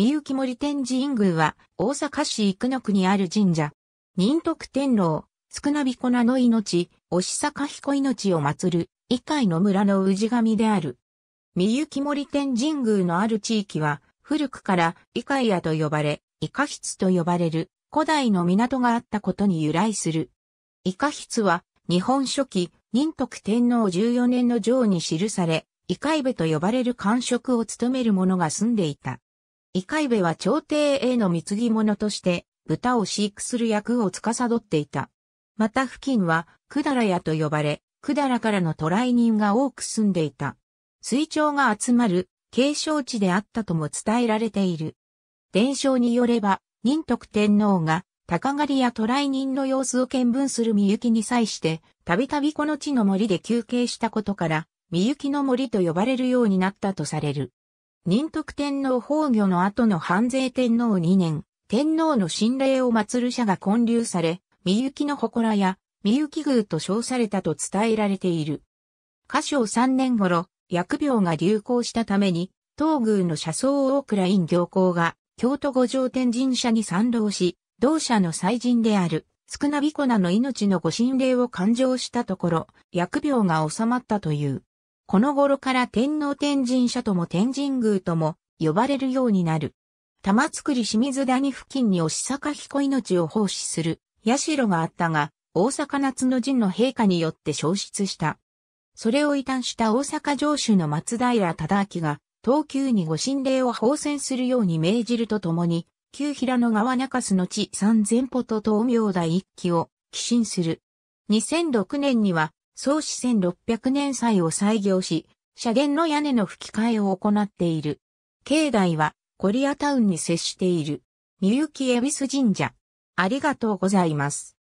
三幸森天神宮は、大阪市生野区にある神社。仁徳天皇、少なびこなの命、押坂彦命を祀る、以外の村の氏神である。三幸森天神宮のある地域は、古くから、イカイアと呼ばれ、イカ室と呼ばれる、古代の港があったことに由来する。イカ室は、日本初期、仁徳天皇14年の城に記され、イカイベと呼ばれる官職を務める者が住んでいた。イカイベは朝廷への貢ぎ物として、豚を飼育する役を司っていた。また付近は、百済屋と呼ばれ、百済からの渡来人が多く住んでいた。水鳥が集まる、継承地であったとも伝えられている。伝承によれば、仁徳天皇が、鷹狩りや渡来人の様子を見分するみゆきに際して、たびたびこの地の森で休憩したことから、みゆきの森と呼ばれるようになったとされる。仁徳天皇崩御の後の半税天皇2年、天皇の神霊を祀る社が建立され、三幸の祠や、三幸宮と称されたと伝えられている。歌唱3年頃、薬病が流行したために、東宮の車窓大倉院行幸が、京都五条天神社に賛同し、同社の祭神である、少なびこなの命のご神霊を勘定したところ、薬病が収まったという。この頃から天皇天神社とも天神宮とも呼ばれるようになる。玉造清水谷付近に押坂彦命を奉仕する社があったが、大阪夏の陣の陛下によって消失した。それを異端した大阪城主の松平忠明が、東急に御神霊を奉戦するように命じるとともに、旧平野川中洲の地三千歩と東明台一揆を寄進する。2006年には創始1600年祭を再業し、車源の屋根の吹き替えを行っている。境内はコリアタウンに接している。みゆき恵比寿神社。ありがとうございます。